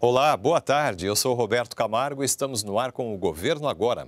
Olá, boa tarde. Eu sou Roberto Camargo e estamos no ar com o Governo Agora.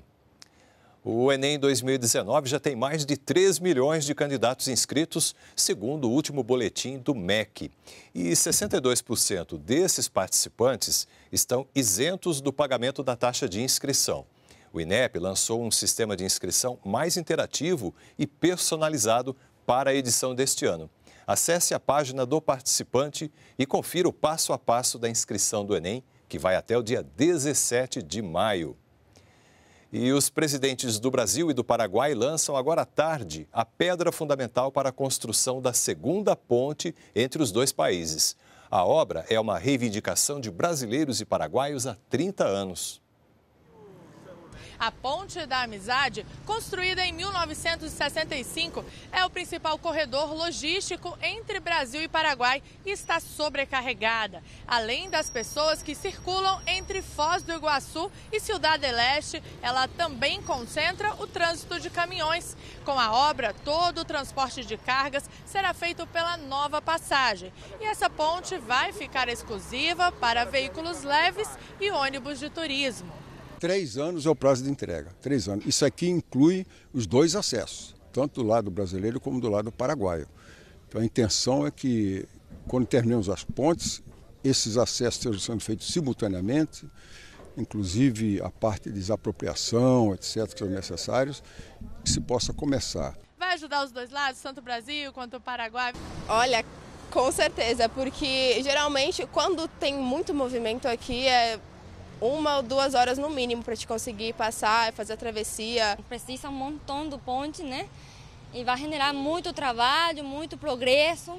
O Enem 2019 já tem mais de 3 milhões de candidatos inscritos, segundo o último boletim do MEC. E 62% desses participantes estão isentos do pagamento da taxa de inscrição. O INEP lançou um sistema de inscrição mais interativo e personalizado para a edição deste ano. Acesse a página do participante e confira o passo a passo da inscrição do Enem, que vai até o dia 17 de maio. E os presidentes do Brasil e do Paraguai lançam agora à tarde a pedra fundamental para a construção da segunda ponte entre os dois países. A obra é uma reivindicação de brasileiros e paraguaios há 30 anos. A Ponte da Amizade, construída em 1965, é o principal corredor logístico entre Brasil e Paraguai e está sobrecarregada. Além das pessoas que circulam entre Foz do Iguaçu e Cidade Leste, ela também concentra o trânsito de caminhões. Com a obra, todo o transporte de cargas será feito pela nova passagem. E essa ponte vai ficar exclusiva para veículos leves e ônibus de turismo. Três anos é o prazo de entrega. Três anos. Isso aqui inclui os dois acessos, tanto do lado brasileiro como do lado paraguaio. Então a intenção é que, quando terminemos as pontes, esses acessos estejam sendo feitos simultaneamente, inclusive a parte de desapropriação, etc., que são necessários, que se possa começar. Vai ajudar os dois lados, tanto o Brasil quanto o Paraguai? Olha, com certeza, porque geralmente quando tem muito movimento aqui é uma ou duas horas no mínimo para te conseguir passar, e fazer a travessia. Precisa um montão do ponte, né? E vai generar muito trabalho, muito progresso.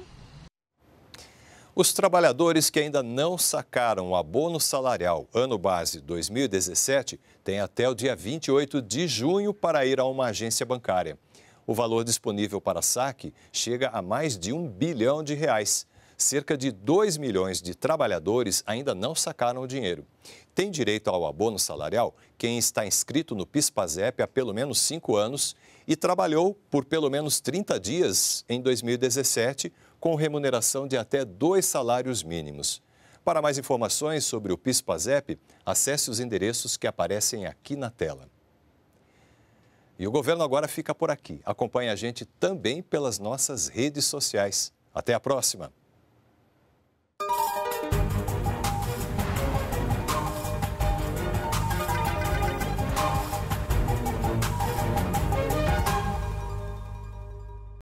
Os trabalhadores que ainda não sacaram o abono salarial ano base 2017 têm até o dia 28 de junho para ir a uma agência bancária. O valor disponível para saque chega a mais de um bilhão de reais cerca de 2 milhões de trabalhadores ainda não sacaram o dinheiro. Tem direito ao abono salarial quem está inscrito no PIS/PASEP há pelo menos 5 anos e trabalhou por pelo menos 30 dias em 2017 com remuneração de até dois salários mínimos. Para mais informações sobre o PIS/PASEP, acesse os endereços que aparecem aqui na tela. E o governo agora fica por aqui. Acompanhe a gente também pelas nossas redes sociais. Até a próxima!